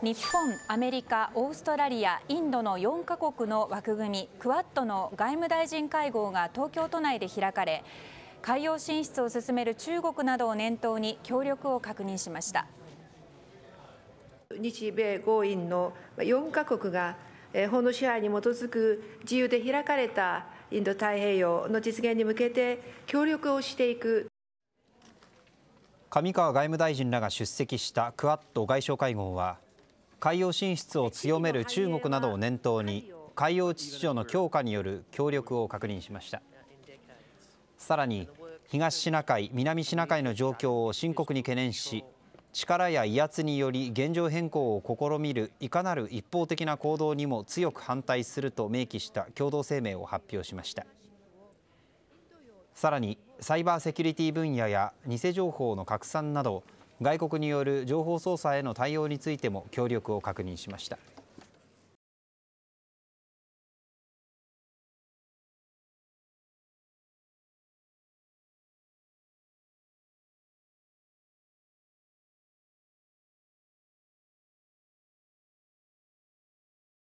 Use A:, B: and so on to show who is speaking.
A: 日本、アメリカ、オーストラリア、インドの4か国の枠組みクワッドの外務大臣会合が東京都内で開かれ海洋進出を進める中国などを念頭に協力を確認しました日
B: 米豪印の4カ国が法の支配に基づく自由で開かれたインド太平洋の実現に向けて協力をしていく
C: 上川外務大臣らが出席したクアッド外相会合は海洋進出を強める中国などを念頭に海洋秩序の強化による協力を確認しましたさらに東シナ海南シナ海の状況を深刻に懸念し力や威圧により現状変更を試みるいかなる一方的な行動にも強く反対すると明記した共同声明を発表しましたさらにサイバーセキュリティ分野や偽情報の拡散など外国による情報操作への対応についても協力を確認しました。